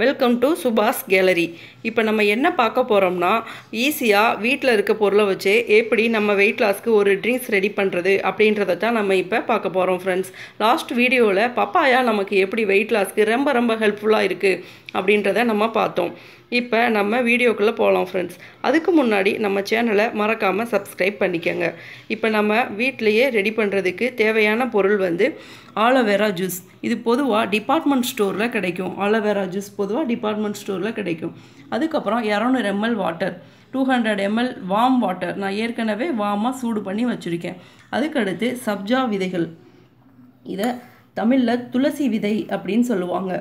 welcome to சுபாஷ் gallery இப்போ நம்ம என்ன பார்க்க போகிறோம்னா ஈஸியாக வீட்டில் இருக்க பொருளை வச்சு எப்படி நம்ம வெயிட் லாஸ்க்கு ஒரு ட்ரிங்க்ஸ் ரெடி பண்ணுறது அப்படின்றத தான் நம்ம இப்போ பார்க்க போகிறோம் ஃப்ரெண்ட்ஸ் லாஸ்ட் வீடியோவில் பப்பாயா நமக்கு எப்படி வெயிட் லாஸ்க்கு ரொம்ப ரொம்ப ஹெல்ப்ஃபுல்லாக இருக்குது அப்படின்றத நம்ம பார்த்தோம் இப்போ நம்ம வீடியோக்குள்ளே போகலாம் ஃப்ரெண்ட்ஸ் அதுக்கு முன்னாடி நம்ம சேனலை மறக்காமல் சப்ஸ்கிரைப் பண்ணிக்கோங்க இப்போ நம்ம வீட்டிலையே ரெடி பண்ணுறதுக்கு தேவையான பொருள் வந்து ஆலோவேரா ஜூஸ் இது பொதுவாக டிபார்ட்மெண்ட் ஸ்டோரில் கிடைக்கும் ஆலோவேரா ஜூஸ் பொதுவாக டிபார்ட்மெண்ட் ஸ்டோரில் கிடைக்கும் அதுக்கப்புறம் இரநூறு ml water two hundred ml warm water நான் ஏற்கனவே வாமாக சூடு பண்ணி வச்சுருக்கேன் அதுக்கடுத்து சப்ஜா விதைகள் இதை தமிழில் துளசி விதை அப்படின்னு சொல்லுவாங்க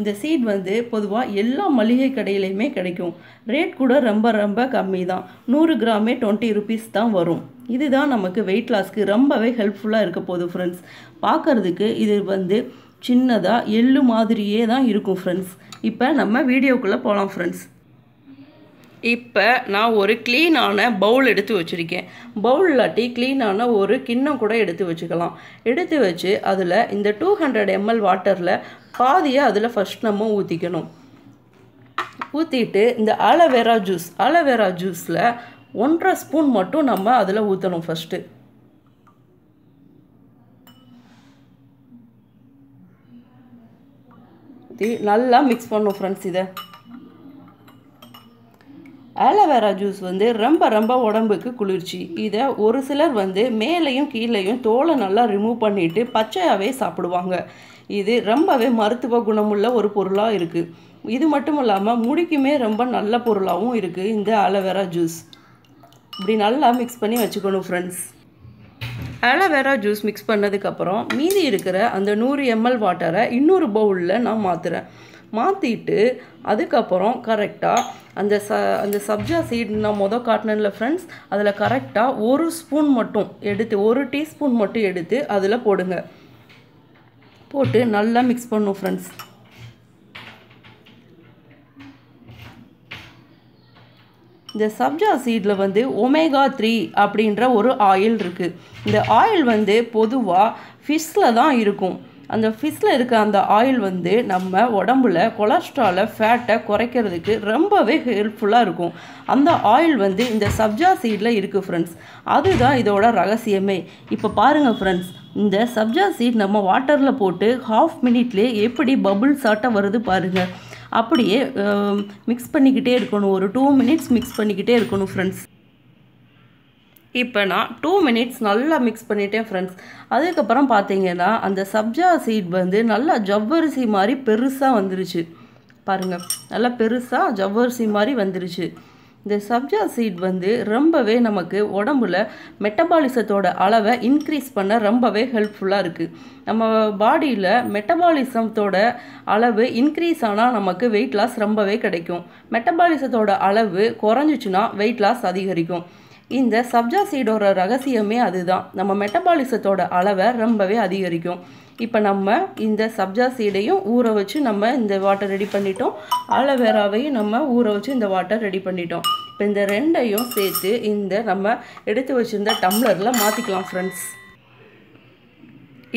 இந்த சீட் வந்து பொதுவாக எல்லா மளிகை கடையிலையுமே கிடைக்கும் ரேட் கூட ரொம்ப ரொம்ப கம்மி தான் நூறு கிராமே டுவெண்ட்டி ருபீஸ் தான் வரும் இதுதான் நமக்கு வெயிட் லாஸ்க்கு ரொம்பவே ஹெல்ப்ஃபுல்லாக இருக்க போகுது ஃப்ரெண்ட்ஸ் பார்க்குறதுக்கு இது வந்து சின்னதாக எள்ளு மாதிரியே தான் இருக்கும் ஃப்ரெண்ட்ஸ் இப்போ நம்ம வீடியோக்குள்ளே போகலாம் ஃப்ரெண்ட்ஸ் இப்போ நான் ஒரு க்ளீனான பவுல் எடுத்து வச்சுருக்கேன் பவுல் இல்லாட்டி க்ளீனான ஒரு கிண்ணம் கூட எடுத்து வச்சுக்கலாம் எடுத்து வச்சு அதில் இந்த டூ ஹண்ட்ரட் எம்எல் வாட்டரில் பாதியை அதில் ஃபஸ்ட் நம்ம ஊற்றிக்கணும் ஊற்றிட்டு இந்த அலவேரா ஜூஸ் அலவேரா ஜூஸில் ஒன்றரை ஸ்பூன் மட்டும் நம்ம அதில் ஊற்றணும் ஃபஸ்ட்டு நல்லா மிக்ஸ் பண்ணும் ஃப்ரெண்ட்ஸ் இதை ஆலோவேரா ஜூஸ் வந்து ரொம்ப ரொம்ப உடம்புக்கு குளிர்ச்சி இதை ஒரு சிலர் வந்து மேலேயும் கீழேயும் தோலை நல்லா ரிமூவ் பண்ணிவிட்டு பச்சையாகவே சாப்பிடுவாங்க இது ரொம்பவே மருத்துவ குணமுள்ள ஒரு பொருளாக இருக்குது இது மட்டும் இல்லாமல் முடிக்குமே ரொம்ப நல்ல பொருளாகவும் இருக்குது இந்த ஆலோவேரா ஜூஸ் இப்படி நல்லா மிக்ஸ் பண்ணி வச்சுக்கணும் ஃப்ரெண்ட்ஸ் ஆலோவேரா ஜூஸ் மிக்ஸ் பண்ணதுக்கப்புறம் மீதி இருக்கிற அந்த நூறு எம்எல் வாட்டரை இன்னொரு பவுலில் நான் மாற்றுறேன் மாற்றிட்டு அதுக்கப்புறம் கரெக்டாக அந்த ச அந்த சப்ஜா சீட் நான் மொதல் காட்டினில் ஃப்ரெண்ட்ஸ் அதில் கரெக்டாக ஒரு ஸ்பூன் மட்டும் எடுத்து ஒரு டீஸ்பூன் மட்டும் எடுத்து அதில் போடுங்க போட்டு நல்லா மிக்ஸ் பண்ணும் ஃப்ரெண்ட்ஸ் இந்த சப்ஜா சீடில் வந்து ஒமேகா த்ரீ அப்படின்ற ஒரு ஆயில் இருக்குது இந்த ஆயில் வந்து பொதுவாக ஃபிஷ்ஷில் தான் இருக்கும் அந்த ஃபிஷ்ஷில் இருக்க அந்த ஆயில் வந்து நம்ம உடம்புல கொலஸ்ட்ராலை ஃபேட்டை குறைக்கிறதுக்கு ரொம்பவே ஹெல்ப்ஃபுல்லாக இருக்கும் அந்த ஆயில் வந்து இந்த சப்ஜா சீடில் இருக்குது ஃப்ரெண்ட்ஸ் அதுதான் இதோட ரகசியமே இப்போ பாருங்கள் ஃப்ரெண்ட்ஸ் இந்த சப்ஜா சீட் நம்ம வாட்டரில் போட்டு ஹாஃப் மினிட்லேயே எப்படி பபுள் சாட்டை வருது பாருங்கள் அப்படியே மிக்ஸ் பண்ணிக்கிட்டே இருக்கணும் ஒரு டூ மினிட்ஸ் மிக்ஸ் பண்ணிக்கிட்டே இருக்கணும் ஃப்ரெண்ட்ஸ் இப்போ நான் டூ மினிட்ஸ் நல்லா மிக்ஸ் பண்ணிட்டேன் ஃப்ரெண்ட்ஸ் அதுக்கப்புறம் பார்த்தீங்கன்னா அந்த சப்ஜா சீட் வந்து நல்லா ஜவ்வரிசி மாதிரி பெருசாக வந்துருச்சு பாருங்கள் நல்லா பெருசாக ஜவ்வரிசி மாதிரி வந்துருச்சு இந்த சப்ஜா சீட் வந்து ரொம்பவே நமக்கு உடம்புல மெட்டபாலிசத்தோட அளவை இன்க்ரீஸ் பண்ண ரொம்பவே ஹெல்ப்ஃபுல்லாக இருக்குது நம்ம பாடியில் மெட்டபாலிசத்தோட அளவு இன்க்ரீஸ் ஆனால் நமக்கு வெயிட் லாஸ் ரொம்பவே கிடைக்கும் மெட்டபாலிசத்தோட அளவு குறைஞ்சிச்சுன்னா வெயிட் லாஸ் அதிகரிக்கும் இந்த சப்ஜா சீடோட ரகசியமே அதுதான் நம்ம மெட்டபாலிசத்தோட அளவை ரொம்பவே அதிகரிக்கும் இப்போ நம்ம இந்த சப்ஜா சீடையும் ஊற வச்சு நம்ம இந்த வாட்டர் ரெடி பண்ணிட்டோம் ஆலோவேராவையும் நம்ம ஊற வச்சு இந்த வாட்டர் ரெடி பண்ணிட்டோம் இப்போ இந்த ரெண்டையும் சேர்த்து இந்த நம்ம எடுத்து வச்சுருந்த டம்ளரில் மாற்றிக்கலாம் ஃப்ரெண்ட்ஸ்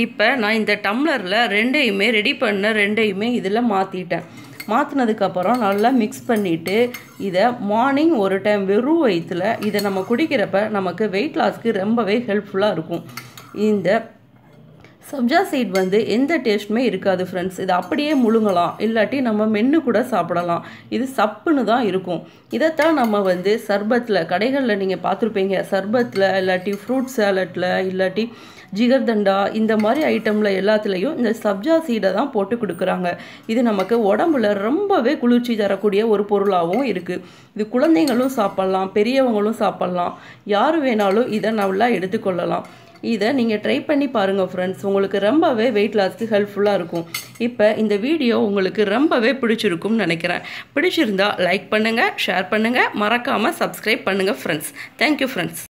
இப்போ நான் இந்த டம்ளரில் ரெண்டையுமே ரெடி பண்ண ரெண்டையுமே இதில் மாற்றிட்டேன் அப்புறம் நல்லா மிக்ஸ் பண்ணிவிட்டு இதை மார்னிங் ஒரு டைம் வெறும் வயிற்றில் இதை நம்ம குடிக்கிறப்ப நமக்கு வெயிட் லாஸ்க்கு ரொம்பவே ஹெல்ப்ஃபுல்லாக இருக்கும் இந்த சப்ஜா சீட் வந்து எந்த டேஸ்ட்டுமே இருக்காது ஃப்ரெண்ட்ஸ் இது அப்படியே முழுங்கலாம் இல்லாட்டி நம்ம மென்று கூட சாப்பிடலாம் இது சப்புன்னு தான் இருக்கும் இதைத்தான் நம்ம வந்து சர்பத்தில் கடைகளில் நீங்கள் பார்த்துருப்பீங்க சர்பத்தில் இல்லாட்டி ஃப்ரூட் சேலட்டில் இல்லாட்டி ஜிகர்தண்டா இந்த மாதிரி ஐட்டமில் எல்லாத்துலேயும் இந்த சப்ஜா சீடை தான் போட்டு கொடுக்குறாங்க இது நமக்கு உடம்புல ரொம்பவே குளிர்ச்சி தரக்கூடிய ஒரு பொருளாகவும் இருக்குது இது குழந்தைங்களும் சாப்பிட்லாம் பெரியவங்களும் சாப்பிட்லாம் யார் வேணாலும் இதை நல்லா எடுத்துக்கொள்ளலாம் இதை நீங்கள் ட்ரை பண்ணி பாருங்கள் ஃப்ரெண்ட்ஸ் உங்களுக்கு ரொம்பவே வெயிட் லாஸ்க்கு ஹெல்ப்ஃபுல்லாக இருக்கும் இப்போ இந்த வீடியோ உங்களுக்கு ரொம்பவே பிடிச்சிருக்கும்னு நினைக்கிறேன் பிடிச்சிருந்தா லைக் பண்ணுங்கள் ஷேர் பண்ணுங்கள் மறக்காமல் சப்ஸ்கிரைப் பண்ணுங்கள் ஃப்ரெண்ட்ஸ் தேங்க்யூ ஃப்ரெண்ட்ஸ்